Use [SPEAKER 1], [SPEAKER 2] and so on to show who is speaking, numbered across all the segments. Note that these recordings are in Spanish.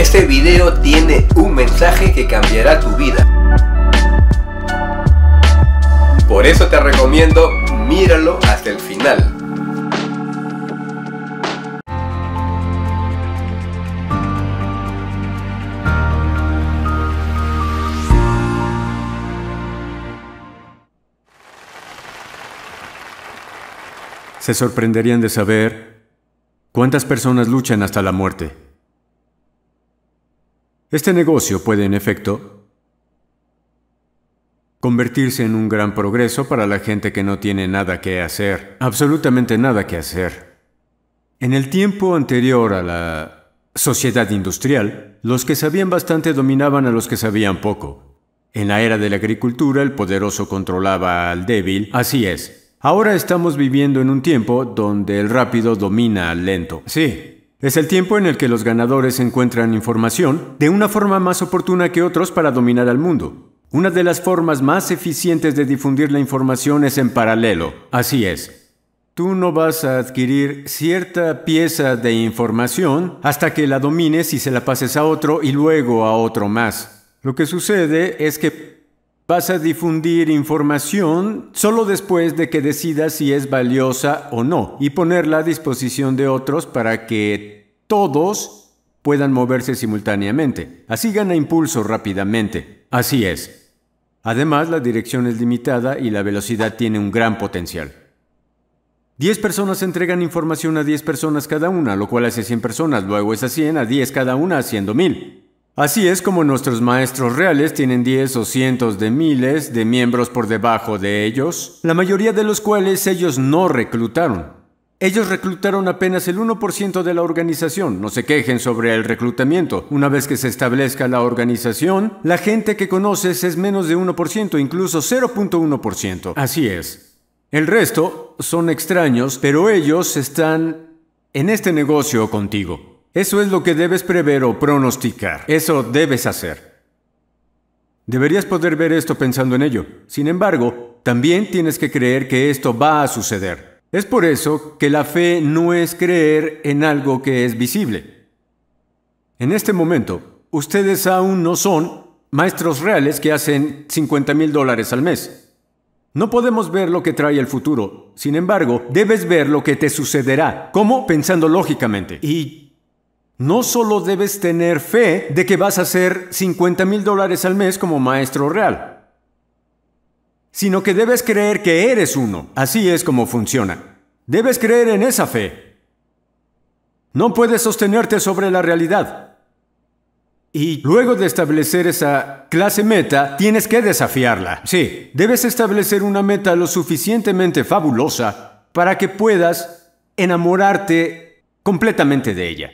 [SPEAKER 1] Este video tiene un mensaje que cambiará tu vida. Por eso te recomiendo míralo hasta el final.
[SPEAKER 2] Se sorprenderían de saber cuántas personas luchan hasta la muerte. Este negocio puede, en efecto, convertirse en un gran progreso para la gente que no tiene nada que hacer, absolutamente nada que hacer. En el tiempo anterior a la sociedad industrial, los que sabían bastante dominaban a los que sabían poco. En la era de la agricultura, el poderoso controlaba al débil, así es. Ahora estamos viviendo en un tiempo donde el rápido domina al lento. Sí, es el tiempo en el que los ganadores encuentran información de una forma más oportuna que otros para dominar al mundo. Una de las formas más eficientes de difundir la información es en paralelo. Así es. Tú no vas a adquirir cierta pieza de información hasta que la domines y se la pases a otro y luego a otro más. Lo que sucede es que Vas a difundir información solo después de que decidas si es valiosa o no y ponerla a disposición de otros para que todos puedan moverse simultáneamente. Así gana impulso rápidamente. Así es. Además, la dirección es limitada y la velocidad tiene un gran potencial. 10 personas entregan información a 10 personas cada una, lo cual hace 100 personas, luego esas 100 a 10 cada una haciendo mil. Así es como nuestros maestros reales tienen 10 o cientos de miles de miembros por debajo de ellos, la mayoría de los cuales ellos no reclutaron. Ellos reclutaron apenas el 1% de la organización. No se quejen sobre el reclutamiento. Una vez que se establezca la organización, la gente que conoces es menos de 1%, incluso 0.1%. Así es. El resto son extraños, pero ellos están en este negocio contigo. Eso es lo que debes prever o pronosticar. Eso debes hacer. Deberías poder ver esto pensando en ello. Sin embargo, también tienes que creer que esto va a suceder. Es por eso que la fe no es creer en algo que es visible. En este momento, ustedes aún no son maestros reales que hacen 50 mil dólares al mes. No podemos ver lo que trae el futuro. Sin embargo, debes ver lo que te sucederá. ¿Cómo? Pensando lógicamente. Y no solo debes tener fe de que vas a hacer 50 mil dólares al mes como maestro real, sino que debes creer que eres uno. Así es como funciona. Debes creer en esa fe. No puedes sostenerte sobre la realidad. Y luego de establecer esa clase meta, tienes que desafiarla. Sí, debes establecer una meta lo suficientemente fabulosa para que puedas enamorarte completamente de ella.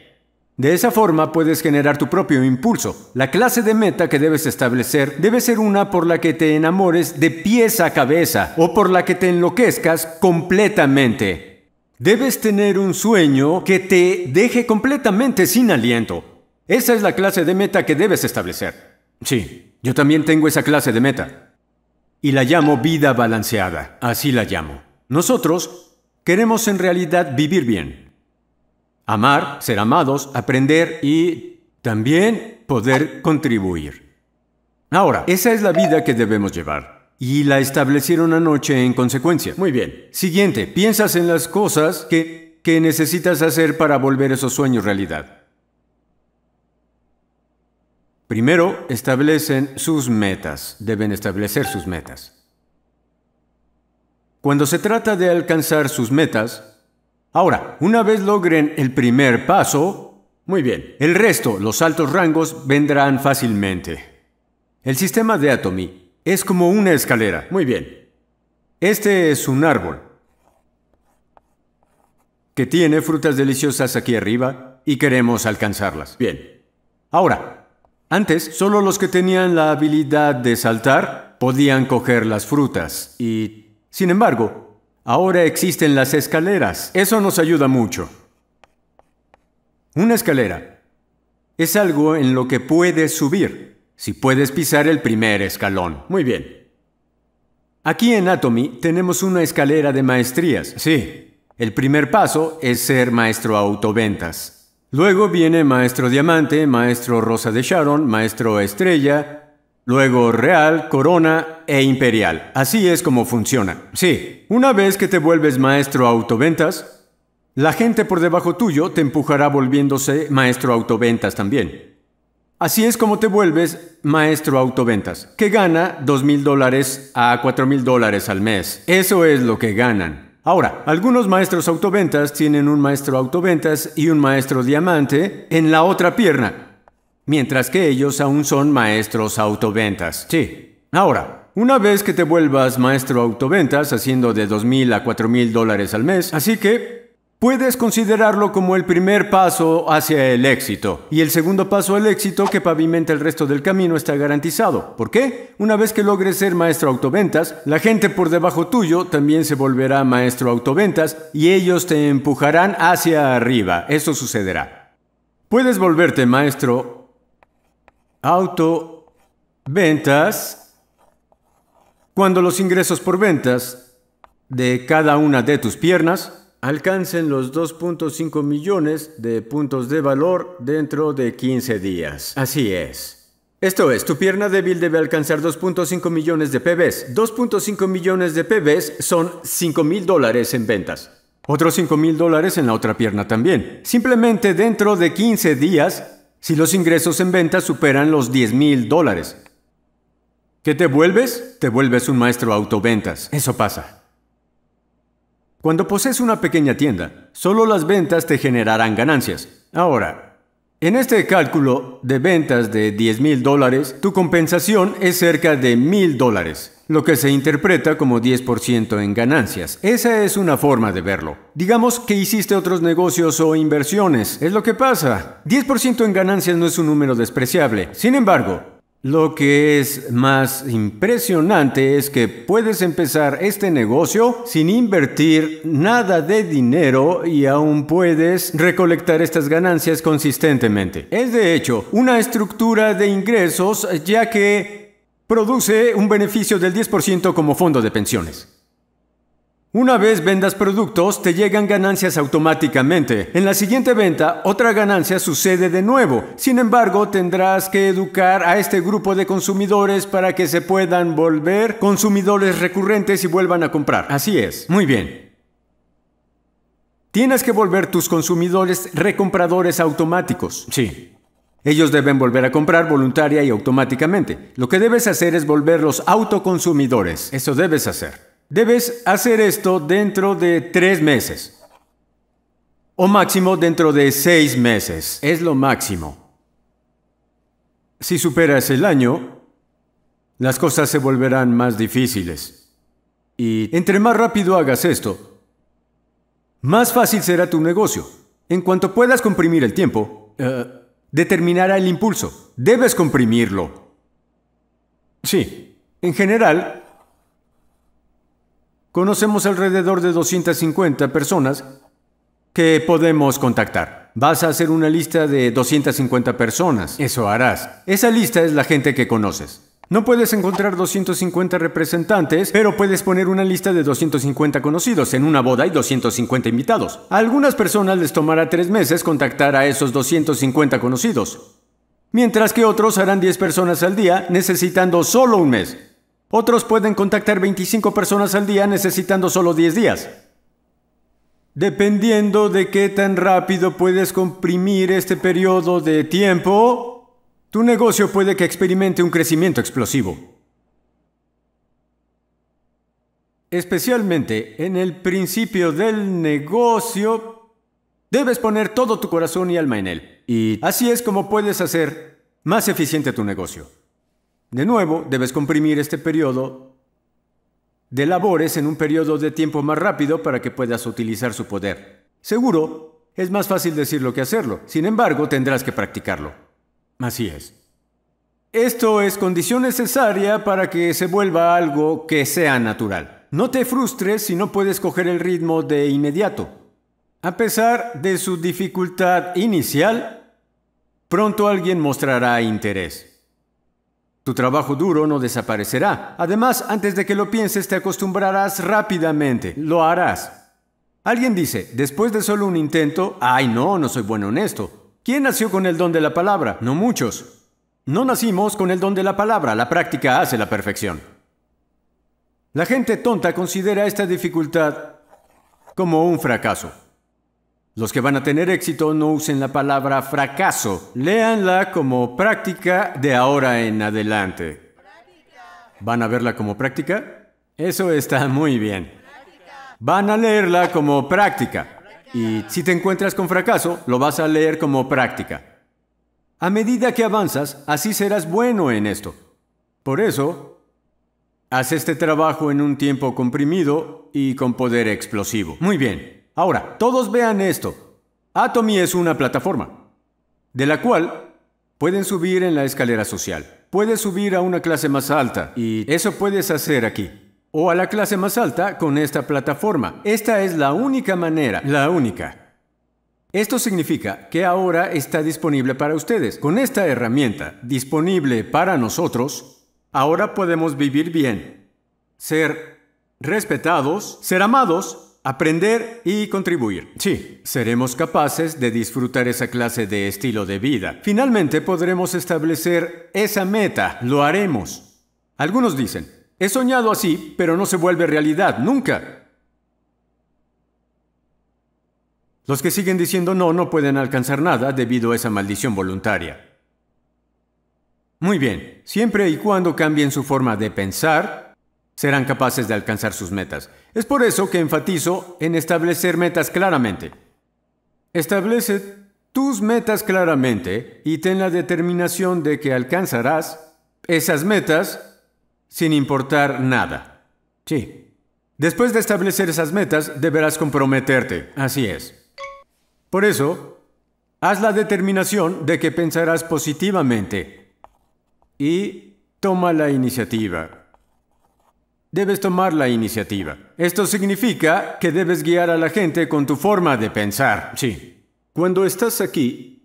[SPEAKER 2] De esa forma puedes generar tu propio impulso. La clase de meta que debes establecer debe ser una por la que te enamores de pies a cabeza o por la que te enloquezcas completamente. Debes tener un sueño que te deje completamente sin aliento. Esa es la clase de meta que debes establecer. Sí, yo también tengo esa clase de meta. Y la llamo vida balanceada, así la llamo. Nosotros queremos en realidad vivir bien, amar, ser amados, aprender y también poder contribuir. Ahora, esa es la vida que debemos llevar. Y la establecieron anoche en consecuencia. Muy bien. Siguiente, piensas en las cosas que, que necesitas hacer para volver esos sueños realidad. Primero, establecen sus metas. Deben establecer sus metas. Cuando se trata de alcanzar sus metas, Ahora, una vez logren el primer paso, muy bien, el resto, los altos rangos, vendrán fácilmente. El sistema de Atomy es como una escalera. Muy bien. Este es un árbol que tiene frutas deliciosas aquí arriba y queremos alcanzarlas. Bien. Ahora, antes solo los que tenían la habilidad de saltar podían coger las frutas y, sin embargo, Ahora existen las escaleras. Eso nos ayuda mucho. Una escalera es algo en lo que puedes subir, si puedes pisar el primer escalón. Muy bien. Aquí en Atomy tenemos una escalera de maestrías. Sí. El primer paso es ser maestro autoventas. Luego viene maestro diamante, maestro rosa de Sharon, maestro estrella, luego real, corona e imperial. Así es como funciona. Sí, una vez que te vuelves maestro autoventas, la gente por debajo tuyo te empujará volviéndose maestro autoventas también. Así es como te vuelves maestro autoventas, que gana $2,000 dólares a $4,000 dólares al mes. Eso es lo que ganan. Ahora, algunos maestros autoventas tienen un maestro autoventas y un maestro diamante en la otra pierna. Mientras que ellos aún son maestros autoventas. Sí. Ahora, una vez que te vuelvas maestro autoventas haciendo de 2.000 a 4.000 dólares al mes, así que puedes considerarlo como el primer paso hacia el éxito. Y el segundo paso al éxito que pavimenta el resto del camino está garantizado. ¿Por qué? Una vez que logres ser maestro autoventas, la gente por debajo tuyo también se volverá maestro autoventas y ellos te empujarán hacia arriba. Eso sucederá. Puedes volverte maestro auto, ventas, cuando los ingresos por ventas de cada una de tus piernas alcancen los 2.5 millones de puntos de valor dentro de 15 días. Así es. Esto es, tu pierna débil debe alcanzar 2.5 millones de PBs. 2.5 millones de PBs son 5 mil dólares en ventas. Otros 5 mil dólares en la otra pierna también. Simplemente dentro de 15 días si los ingresos en ventas superan los 10 mil dólares. ¿Qué te vuelves? Te vuelves un maestro autoventas. Eso pasa. Cuando posees una pequeña tienda, solo las ventas te generarán ganancias. Ahora, en este cálculo de ventas de 10 mil dólares, tu compensación es cerca de mil dólares lo que se interpreta como 10% en ganancias. Esa es una forma de verlo. Digamos que hiciste otros negocios o inversiones, es lo que pasa. 10% en ganancias no es un número despreciable. Sin embargo, lo que es más impresionante es que puedes empezar este negocio sin invertir nada de dinero y aún puedes recolectar estas ganancias consistentemente. Es de hecho una estructura de ingresos ya que produce un beneficio del 10% como fondo de pensiones. Una vez vendas productos, te llegan ganancias automáticamente. En la siguiente venta, otra ganancia sucede de nuevo. Sin embargo, tendrás que educar a este grupo de consumidores para que se puedan volver consumidores recurrentes y vuelvan a comprar. Así es. Muy bien. Tienes que volver tus consumidores recompradores automáticos. Sí. Ellos deben volver a comprar voluntaria y automáticamente. Lo que debes hacer es volverlos autoconsumidores. Eso debes hacer. Debes hacer esto dentro de tres meses. O máximo dentro de seis meses. Es lo máximo. Si superas el año, las cosas se volverán más difíciles. Y entre más rápido hagas esto, más fácil será tu negocio. En cuanto puedas comprimir el tiempo, eh, determinará el impulso. Debes comprimirlo. Sí, en general, conocemos alrededor de 250 personas que podemos contactar. Vas a hacer una lista de 250 personas. Eso harás. Esa lista es la gente que conoces. No puedes encontrar 250 representantes, pero puedes poner una lista de 250 conocidos. En una boda y 250 invitados. A algunas personas les tomará tres meses contactar a esos 250 conocidos. Mientras que otros harán 10 personas al día, necesitando solo un mes. Otros pueden contactar 25 personas al día, necesitando solo 10 días. Dependiendo de qué tan rápido puedes comprimir este periodo de tiempo, tu negocio puede que experimente un crecimiento explosivo. Especialmente en el principio del negocio, debes poner todo tu corazón y alma en él. Y así es como puedes hacer más eficiente tu negocio. De nuevo, debes comprimir este periodo de labores en un periodo de tiempo más rápido para que puedas utilizar su poder. Seguro, es más fácil decirlo que hacerlo. Sin embargo, tendrás que practicarlo. Así es. Esto es condición necesaria para que se vuelva algo que sea natural. No te frustres si no puedes coger el ritmo de inmediato. A pesar de su dificultad inicial, pronto alguien mostrará interés. Tu trabajo duro no desaparecerá. Además, antes de que lo pienses, te acostumbrarás rápidamente. Lo harás. Alguien dice, después de solo un intento, ay no, no soy bueno en esto. ¿Quién nació con el don de la palabra? No muchos. No nacimos con el don de la palabra, la práctica hace la perfección. La gente tonta considera esta dificultad como un fracaso. Los que van a tener éxito no usen la palabra fracaso, léanla como práctica de ahora en adelante. ¿Van a verla como práctica? Eso está muy bien. Van a leerla como práctica. Y si te encuentras con fracaso, lo vas a leer como práctica. A medida que avanzas, así serás bueno en esto. Por eso, haz este trabajo en un tiempo comprimido y con poder explosivo. Muy bien. Ahora, todos vean esto. Atomy es una plataforma, de la cual pueden subir en la escalera social. Puedes subir a una clase más alta y eso puedes hacer aquí o a la clase más alta con esta plataforma. Esta es la única manera, la única. Esto significa que ahora está disponible para ustedes. Con esta herramienta disponible para nosotros, ahora podemos vivir bien, ser respetados, ser amados, aprender y contribuir. Sí, seremos capaces de disfrutar esa clase de estilo de vida. Finalmente podremos establecer esa meta, lo haremos. Algunos dicen, He soñado así, pero no se vuelve realidad, nunca. Los que siguen diciendo no no pueden alcanzar nada debido a esa maldición voluntaria. Muy bien, siempre y cuando cambien su forma de pensar, serán capaces de alcanzar sus metas. Es por eso que enfatizo en establecer metas claramente. Establece tus metas claramente y ten la determinación de que alcanzarás esas metas sin importar nada. Sí. Después de establecer esas metas, deberás comprometerte. Así es. Por eso, haz la determinación de que pensarás positivamente y toma la iniciativa. Debes tomar la iniciativa. Esto significa que debes guiar a la gente con tu forma de pensar. Sí. Cuando estás aquí,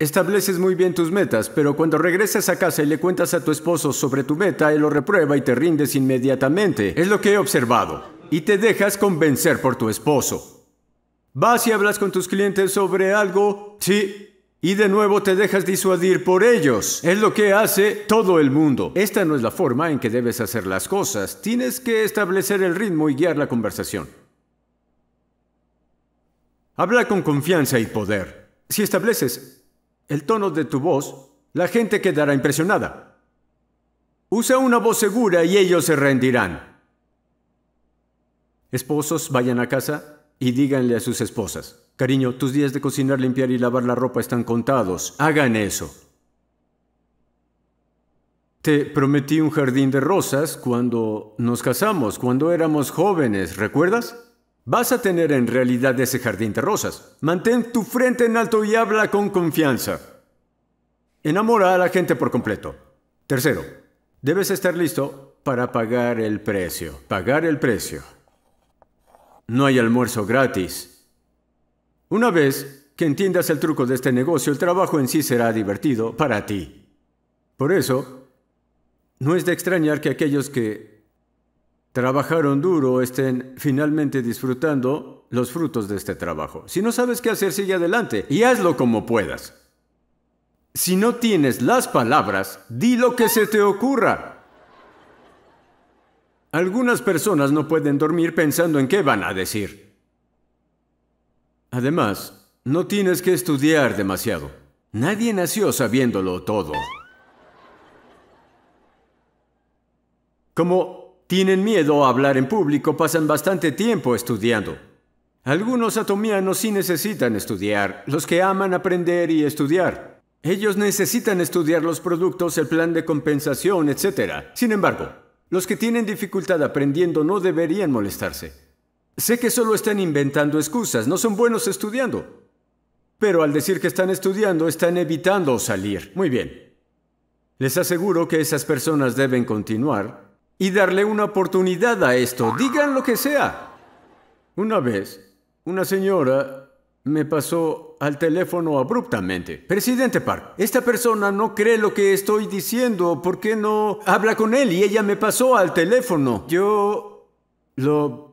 [SPEAKER 2] Estableces muy bien tus metas, pero cuando regresas a casa y le cuentas a tu esposo sobre tu meta, él lo reprueba y te rindes inmediatamente. Es lo que he observado. Y te dejas convencer por tu esposo. Vas y hablas con tus clientes sobre algo, sí, y de nuevo te dejas disuadir por ellos. Es lo que hace todo el mundo. Esta no es la forma en que debes hacer las cosas. Tienes que establecer el ritmo y guiar la conversación. Habla con confianza y poder. Si estableces el tono de tu voz, la gente quedará impresionada. Usa una voz segura y ellos se rendirán. Esposos, vayan a casa y díganle a sus esposas, cariño, tus días de cocinar, limpiar y lavar la ropa están contados, hagan eso. Te prometí un jardín de rosas cuando nos casamos, cuando éramos jóvenes, ¿recuerdas? Vas a tener en realidad ese jardín de rosas. Mantén tu frente en alto y habla con confianza. Enamora a la gente por completo. Tercero, debes estar listo para pagar el precio. Pagar el precio. No hay almuerzo gratis. Una vez que entiendas el truco de este negocio, el trabajo en sí será divertido para ti. Por eso, no es de extrañar que aquellos que trabajaron duro estén finalmente disfrutando los frutos de este trabajo. Si no sabes qué hacer, sigue adelante y hazlo como puedas. Si no tienes las palabras, di lo que se te ocurra. Algunas personas no pueden dormir pensando en qué van a decir. Además, no tienes que estudiar demasiado. Nadie nació sabiéndolo todo. Como tienen miedo a hablar en público, pasan bastante tiempo estudiando. Algunos atomianos sí necesitan estudiar, los que aman aprender y estudiar. Ellos necesitan estudiar los productos, el plan de compensación, etc. Sin embargo, los que tienen dificultad aprendiendo no deberían molestarse. Sé que solo están inventando excusas, no son buenos estudiando. Pero al decir que están estudiando, están evitando salir. Muy bien. Les aseguro que esas personas deben continuar y darle una oportunidad a esto. Digan lo que sea. Una vez, una señora me pasó al teléfono abruptamente. Presidente Park, esta persona no cree lo que estoy diciendo. ¿Por qué no habla con él? Y ella me pasó al teléfono. Yo lo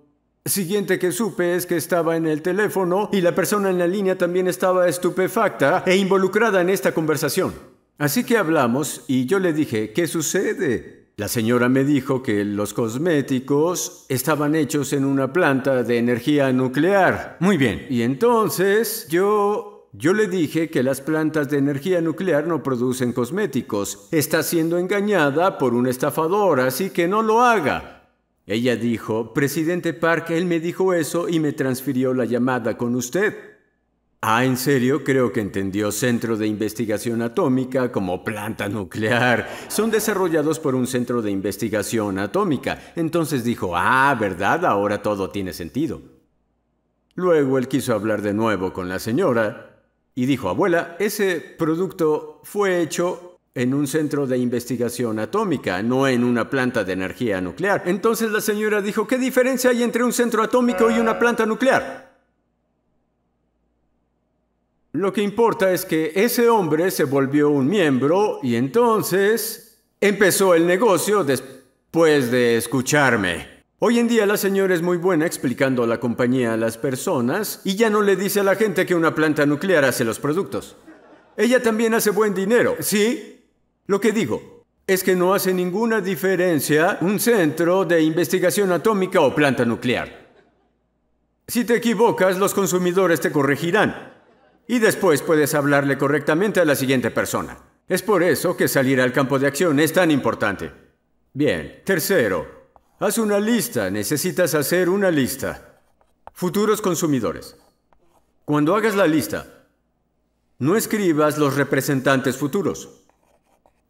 [SPEAKER 2] Siguiente que supe es que estaba en el teléfono y la persona en la línea también estaba estupefacta e involucrada en esta conversación. Así que hablamos y yo le dije, ¿qué sucede? La señora me dijo que los cosméticos estaban hechos en una planta de energía nuclear. Muy bien. Y entonces yo... Yo le dije que las plantas de energía nuclear no producen cosméticos. Está siendo engañada por un estafador, así que no lo haga. Ella dijo, Presidente Park, él me dijo eso y me transfirió la llamada con usted. Ah, en serio, creo que entendió Centro de Investigación Atómica como planta nuclear. Son desarrollados por un centro de investigación atómica. Entonces dijo, ah, ¿verdad? Ahora todo tiene sentido. Luego él quiso hablar de nuevo con la señora y dijo, abuela, ese producto fue hecho en un centro de investigación atómica, no en una planta de energía nuclear. Entonces la señora dijo, ¿qué diferencia hay entre un centro atómico y una planta nuclear? Lo que importa es que ese hombre se volvió un miembro y entonces empezó el negocio después de escucharme. Hoy en día la señora es muy buena explicando la compañía a las personas y ya no le dice a la gente que una planta nuclear hace los productos. Ella también hace buen dinero, ¿sí? Lo que digo es que no hace ninguna diferencia un centro de investigación atómica o planta nuclear. Si te equivocas, los consumidores te corregirán. Y después puedes hablarle correctamente a la siguiente persona. Es por eso que salir al campo de acción es tan importante. Bien, tercero, haz una lista. Necesitas hacer una lista. Futuros consumidores. Cuando hagas la lista, no escribas los representantes futuros.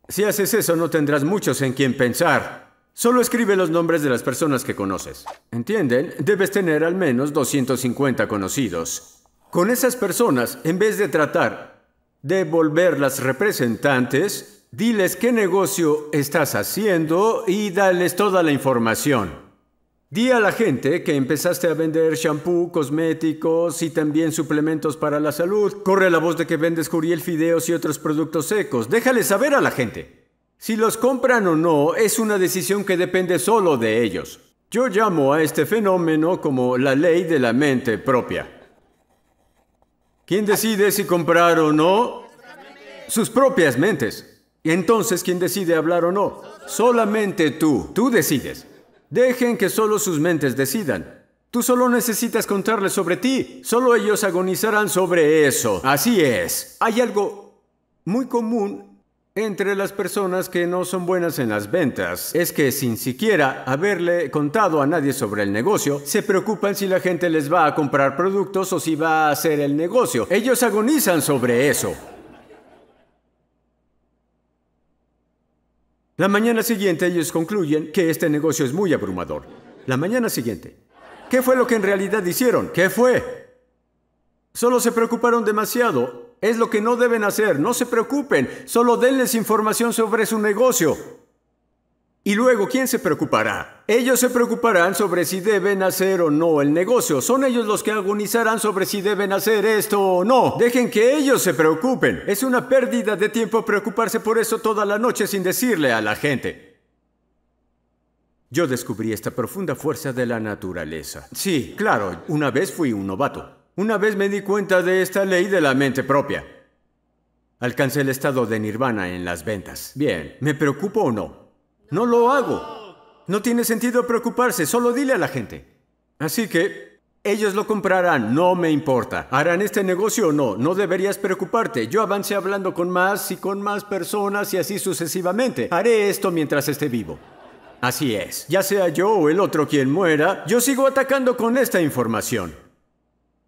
[SPEAKER 2] Si haces eso no tendrás muchos en quien pensar. Solo escribe los nombres de las personas que conoces. ¿Entienden? Debes tener al menos 250 conocidos. Con esas personas, en vez de tratar de volverlas representantes, diles qué negocio estás haciendo y dales toda la información. Di a la gente que empezaste a vender shampoo, cosméticos y también suplementos para la salud. Corre la voz de que vendes Curiel fideos y otros productos secos. Déjale saber a la gente. Si los compran o no es una decisión que depende solo de ellos. Yo llamo a este fenómeno como la ley de la mente propia. ¿Quién decide si comprar o no? Sus propias mentes. Y entonces, ¿quién decide hablar o no? Solamente tú. Tú decides. Dejen que solo sus mentes decidan. Tú solo necesitas contarles sobre ti. Solo ellos agonizarán sobre eso. Así es. Hay algo muy común entre las personas que no son buenas en las ventas es que sin siquiera haberle contado a nadie sobre el negocio, se preocupan si la gente les va a comprar productos o si va a hacer el negocio. Ellos agonizan sobre eso. La mañana siguiente ellos concluyen que este negocio es muy abrumador. La mañana siguiente. ¿Qué fue lo que en realidad hicieron? ¿Qué fue? Solo se preocuparon demasiado. Es lo que no deben hacer. No se preocupen. Solo denles información sobre su negocio. Y luego, ¿quién se preocupará? Ellos se preocuparán sobre si deben hacer o no el negocio. Son ellos los que agonizarán sobre si deben hacer esto o no. Dejen que ellos se preocupen. Es una pérdida de tiempo preocuparse por eso toda la noche sin decirle a la gente. Yo descubrí esta profunda fuerza de la naturaleza. Sí, claro, una vez fui un novato. Una vez me di cuenta de esta ley de la mente propia. Alcancé el estado de nirvana en las ventas. Bien, ¿me preocupo o no? No lo hago. No tiene sentido preocuparse, solo dile a la gente. Así que, ellos lo comprarán, no me importa. Harán este negocio o no, no deberías preocuparte. Yo avancé hablando con más y con más personas y así sucesivamente. Haré esto mientras esté vivo. Así es. Ya sea yo o el otro quien muera, yo sigo atacando con esta información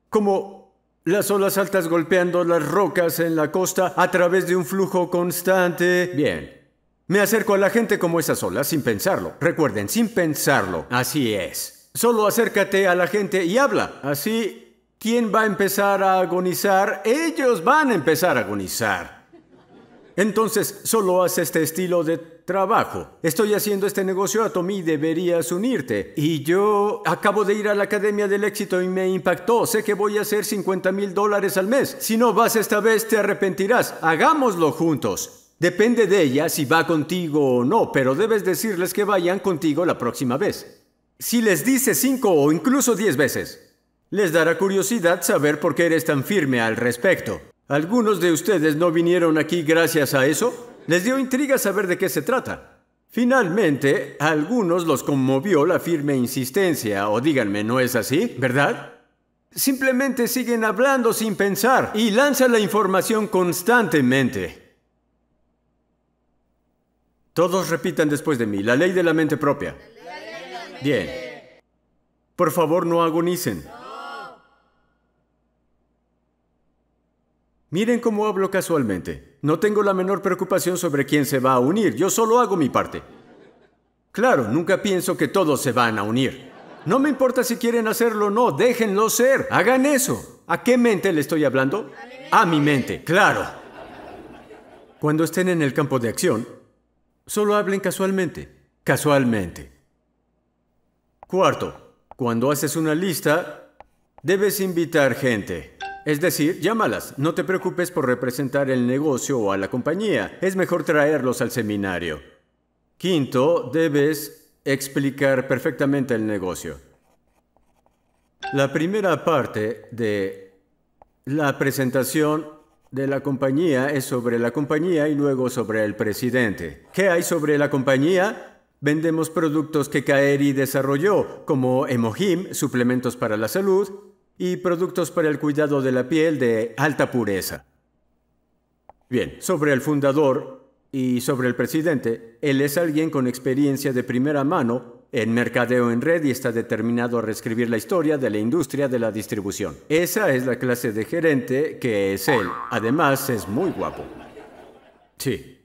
[SPEAKER 2] como las olas altas golpeando las rocas en la costa a través de un flujo constante. Bien. Me acerco a la gente como esas olas sin pensarlo. Recuerden, sin pensarlo. Así es. Solo acércate a la gente y habla. Así, ¿quién va a empezar a agonizar? Ellos van a empezar a agonizar. Entonces, solo haz este estilo de Trabajo. Estoy haciendo este negocio a Tommy, deberías unirte. Y yo acabo de ir a la Academia del Éxito y me impactó. Sé que voy a hacer 50 mil dólares al mes. Si no vas esta vez, te arrepentirás. Hagámoslo juntos. Depende de ella si va contigo o no, pero debes decirles que vayan contigo la próxima vez. Si les dices cinco o incluso diez veces, les dará curiosidad saber por qué eres tan firme al respecto. ¿Algunos de ustedes no vinieron aquí gracias a eso? Les dio intriga saber de qué se trata. Finalmente, a algunos los conmovió la firme insistencia, o díganme, ¿no es así? ¿Verdad? Simplemente siguen hablando sin pensar y lanzan la información constantemente. Todos repitan después de mí, la ley de la mente propia. Bien. Por favor, no agonicen. Miren cómo hablo casualmente. No tengo la menor preocupación sobre quién se va a unir, yo solo hago mi parte. Claro, nunca pienso que todos se van a unir. No me importa si quieren hacerlo o no, déjenlo ser, hagan eso. ¿A qué mente le estoy hablando? A mi mente, claro. Cuando estén en el campo de acción, solo hablen casualmente, casualmente. Cuarto, cuando haces una lista, debes invitar gente. Es decir, llámalas, no te preocupes por representar el negocio o a la compañía, es mejor traerlos al seminario. Quinto, debes explicar perfectamente el negocio. La primera parte de la presentación de la compañía es sobre la compañía y luego sobre el presidente. ¿Qué hay sobre la compañía? Vendemos productos que Kaeri desarrolló, como Emohim, suplementos para la salud, y productos para el cuidado de la piel de alta pureza. Bien, sobre el fundador y sobre el presidente, él es alguien con experiencia de primera mano en mercadeo en red y está determinado a reescribir la historia de la industria de la distribución. Esa es la clase de gerente que es él. Además, es muy guapo. Sí.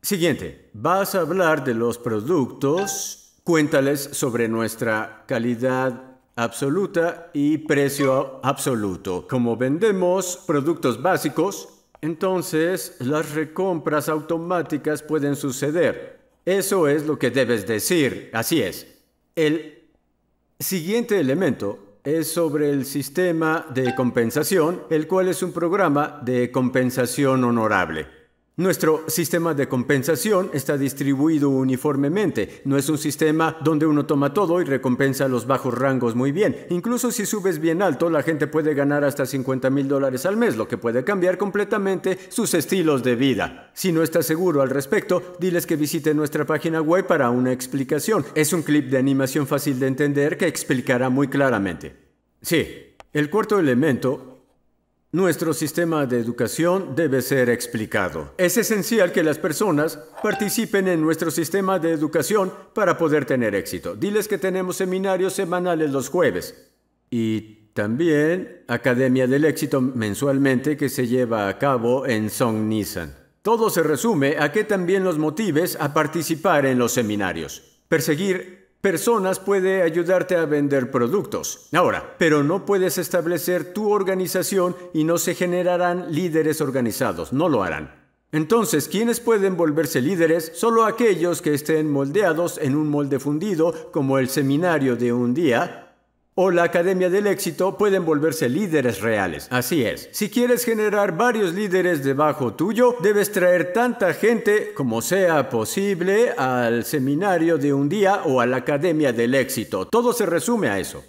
[SPEAKER 2] Siguiente, vas a hablar de los productos, cuéntales sobre nuestra calidad absoluta y precio absoluto. Como vendemos productos básicos, entonces las recompras automáticas pueden suceder. Eso es lo que debes decir, así es. El siguiente elemento es sobre el sistema de compensación, el cual es un programa de compensación honorable. Nuestro sistema de compensación está distribuido uniformemente. No es un sistema donde uno toma todo y recompensa los bajos rangos muy bien. Incluso si subes bien alto, la gente puede ganar hasta 50 mil dólares al mes, lo que puede cambiar completamente sus estilos de vida. Si no estás seguro al respecto, diles que visiten nuestra página web para una explicación. Es un clip de animación fácil de entender que explicará muy claramente. Sí, el cuarto elemento nuestro sistema de educación debe ser explicado. Es esencial que las personas participen en nuestro sistema de educación para poder tener éxito. Diles que tenemos seminarios semanales los jueves y también Academia del Éxito mensualmente que se lleva a cabo en Song Nissan. Todo se resume a que también los motives a participar en los seminarios. Perseguir personas puede ayudarte a vender productos. Ahora, pero no puedes establecer tu organización y no se generarán líderes organizados, no lo harán. Entonces, ¿quiénes pueden volverse líderes? Solo aquellos que estén moldeados en un molde fundido, como el seminario de un día, o la Academia del Éxito pueden volverse líderes reales. Así es. Si quieres generar varios líderes debajo tuyo, debes traer tanta gente como sea posible al seminario de un día o a la Academia del Éxito. Todo se resume a eso.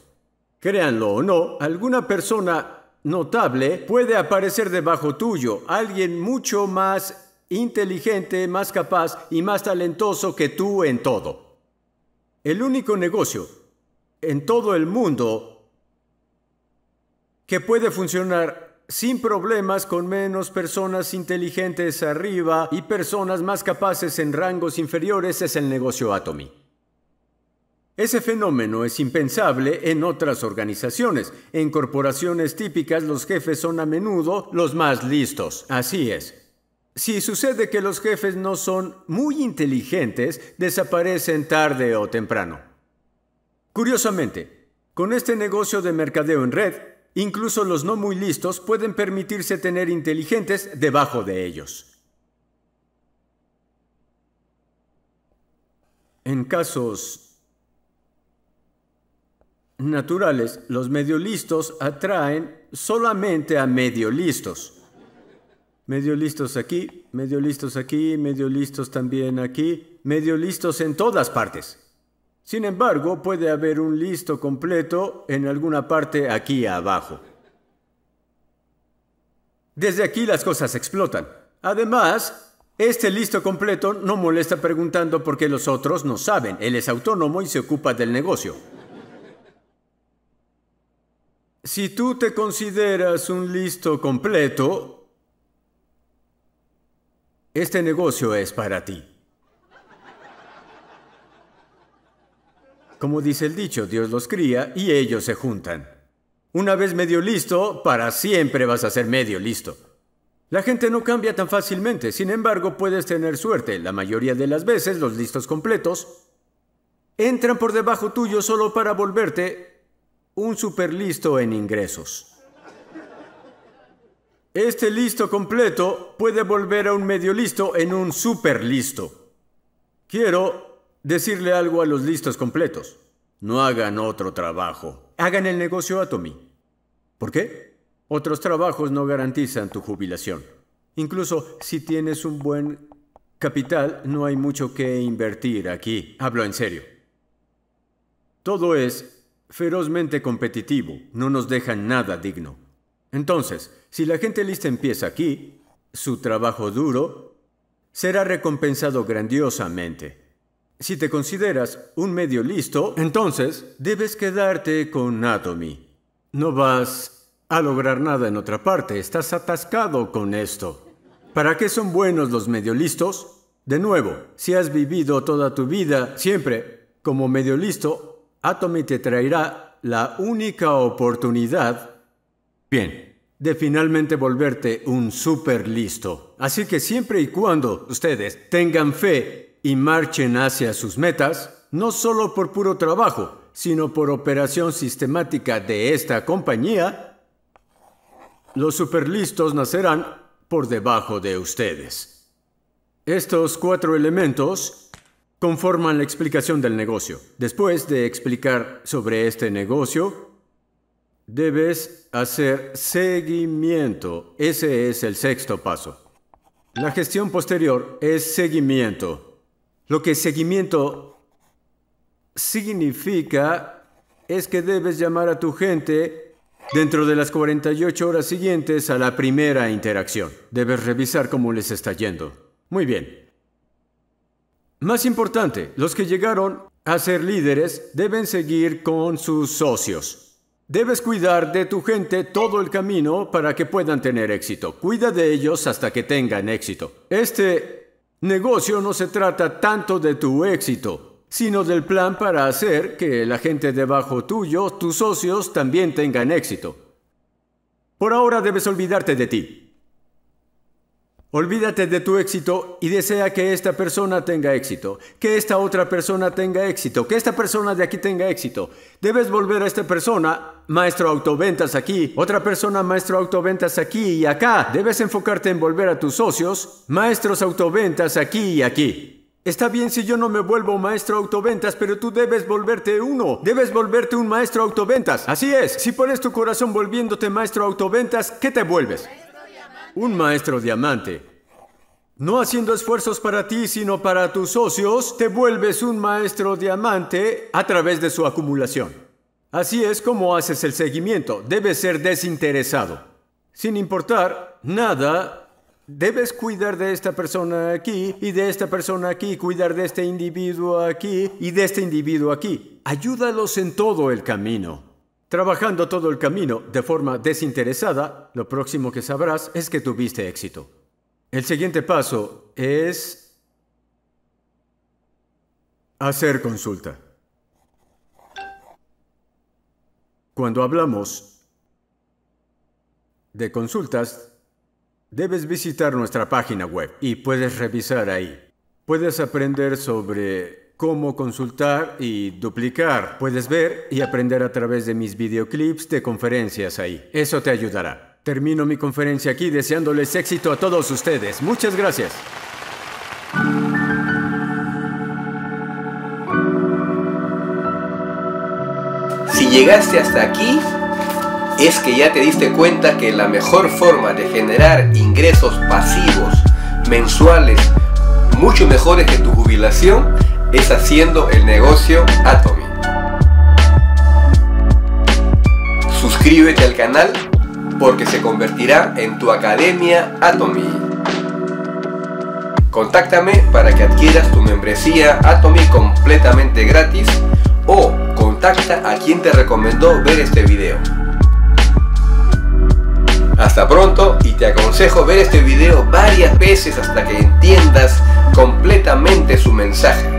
[SPEAKER 2] Créanlo o no, alguna persona notable puede aparecer debajo tuyo, alguien mucho más inteligente, más capaz y más talentoso que tú en todo. El único negocio en todo el mundo que puede funcionar sin problemas con menos personas inteligentes arriba y personas más capaces en rangos inferiores es el negocio Atomy. Ese fenómeno es impensable en otras organizaciones. En corporaciones típicas los jefes son a menudo los más listos. Así es. Si sucede que los jefes no son muy inteligentes, desaparecen tarde o temprano. Curiosamente, con este negocio de mercadeo en red, incluso los no muy listos pueden permitirse tener inteligentes debajo de ellos. En casos naturales, los medio listos atraen solamente a medio listos. Medio listos aquí, medio listos aquí, medio listos también aquí, medio listos en todas partes. Sin embargo, puede haber un listo completo en alguna parte aquí abajo. Desde aquí las cosas explotan. Además, este listo completo no molesta preguntando por qué los otros no saben. Él es autónomo y se ocupa del negocio. Si tú te consideras un listo completo, este negocio es para ti. Como dice el dicho, Dios los cría y ellos se juntan. Una vez medio listo, para siempre vas a ser medio listo. La gente no cambia tan fácilmente, sin embargo puedes tener suerte. La mayoría de las veces los listos completos entran por debajo tuyo solo para volverte un super listo en ingresos. Este listo completo puede volver a un medio listo en un super listo. Quiero Decirle algo a los listos completos. No hagan otro trabajo. Hagan el negocio Atomy. ¿Por qué? Otros trabajos no garantizan tu jubilación. Incluso si tienes un buen capital, no hay mucho que invertir aquí. Hablo en serio. Todo es ferozmente competitivo. No nos dejan nada digno. Entonces, si la gente lista empieza aquí, su trabajo duro será recompensado grandiosamente. Si te consideras un medio listo, entonces debes quedarte con Atomy. No vas a lograr nada en otra parte, estás atascado con esto. ¿Para qué son buenos los medio listos? De nuevo, si has vivido toda tu vida siempre como medio listo, Atomy te traerá la única oportunidad. Bien, de finalmente volverte un super listo. Así que siempre y cuando ustedes tengan fe y marchen hacia sus metas, no solo por puro trabajo, sino por operación sistemática de esta compañía, los superlistos nacerán por debajo de ustedes. Estos cuatro elementos conforman la explicación del negocio. Después de explicar sobre este negocio, debes hacer seguimiento. Ese es el sexto paso. La gestión posterior es seguimiento. Lo que seguimiento significa es que debes llamar a tu gente dentro de las 48 horas siguientes a la primera interacción. Debes revisar cómo les está yendo. Muy bien. Más importante, los que llegaron a ser líderes deben seguir con sus socios. Debes cuidar de tu gente todo el camino para que puedan tener éxito. Cuida de ellos hasta que tengan éxito. Este Negocio no se trata tanto de tu éxito, sino del plan para hacer que la gente debajo tuyo, tus socios, también tengan éxito. Por ahora debes olvidarte de ti. Olvídate de tu éxito y desea que esta persona tenga éxito, que esta otra persona tenga éxito, que esta persona de aquí tenga éxito. Debes volver a esta persona, maestro autoventas aquí, otra persona maestro autoventas aquí y acá. Debes enfocarte en volver a tus socios, maestros autoventas aquí y aquí. Está bien si yo no me vuelvo maestro autoventas, pero tú debes volverte uno. Debes volverte un maestro autoventas. Así es, si pones tu corazón volviéndote maestro autoventas, ¿qué te vuelves? un maestro diamante. No haciendo esfuerzos para ti, sino para tus socios, te vuelves un maestro diamante a través de su acumulación. Así es como haces el seguimiento. Debes ser desinteresado. Sin importar nada, debes cuidar de esta persona aquí y de esta persona aquí, cuidar de este individuo aquí y de este individuo aquí. Ayúdalos en todo el camino. Trabajando todo el camino de forma desinteresada, lo próximo que sabrás es que tuviste éxito. El siguiente paso es hacer consulta. Cuando hablamos de consultas, debes visitar nuestra página web y puedes revisar ahí. Puedes aprender sobre cómo consultar y duplicar. Puedes ver y aprender a través de mis videoclips de conferencias ahí. Eso te ayudará. Termino mi conferencia aquí deseándoles éxito a todos ustedes. Muchas gracias.
[SPEAKER 1] Si llegaste hasta aquí, es que ya te diste cuenta que la mejor forma de generar ingresos pasivos mensuales mucho mejores que tu jubilación es haciendo el negocio Atomy. Suscríbete al canal porque se convertirá en tu academia Atomy. Contáctame para que adquieras tu membresía Atomy completamente gratis o contacta a quien te recomendó ver este video. Hasta pronto y te aconsejo ver este video varias veces hasta que entiendas completamente su mensaje.